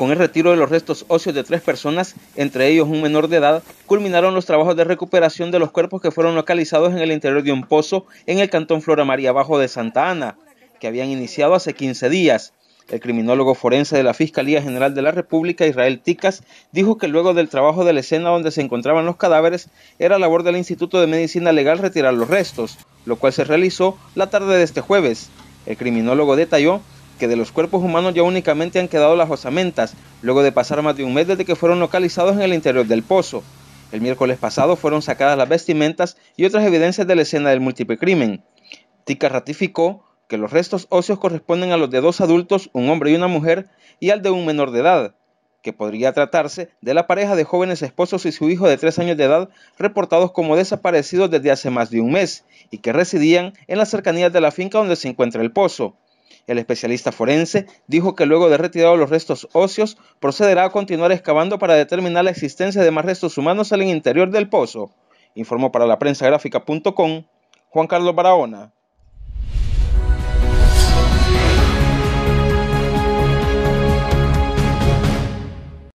Con el retiro de los restos óseos de tres personas, entre ellos un menor de edad, culminaron los trabajos de recuperación de los cuerpos que fueron localizados en el interior de un pozo en el cantón Flora María Bajo de Santa Ana, que habían iniciado hace 15 días. El criminólogo forense de la Fiscalía General de la República, Israel Ticas, dijo que luego del trabajo de la escena donde se encontraban los cadáveres, era labor del Instituto de Medicina Legal retirar los restos, lo cual se realizó la tarde de este jueves. El criminólogo detalló que de los cuerpos humanos ya únicamente han quedado las osamentas, luego de pasar más de un mes desde que fueron localizados en el interior del pozo. El miércoles pasado fueron sacadas las vestimentas y otras evidencias de la escena del múltiple crimen. Tica ratificó que los restos óseos corresponden a los de dos adultos, un hombre y una mujer, y al de un menor de edad, que podría tratarse de la pareja de jóvenes esposos y su hijo de tres años de edad, reportados como desaparecidos desde hace más de un mes, y que residían en las cercanías de la finca donde se encuentra el pozo. El especialista forense dijo que luego de retirados los restos óseos, procederá a continuar excavando para determinar la existencia de más restos humanos en el interior del pozo. Informó para la prensa gráfica.com Juan Carlos Barahona.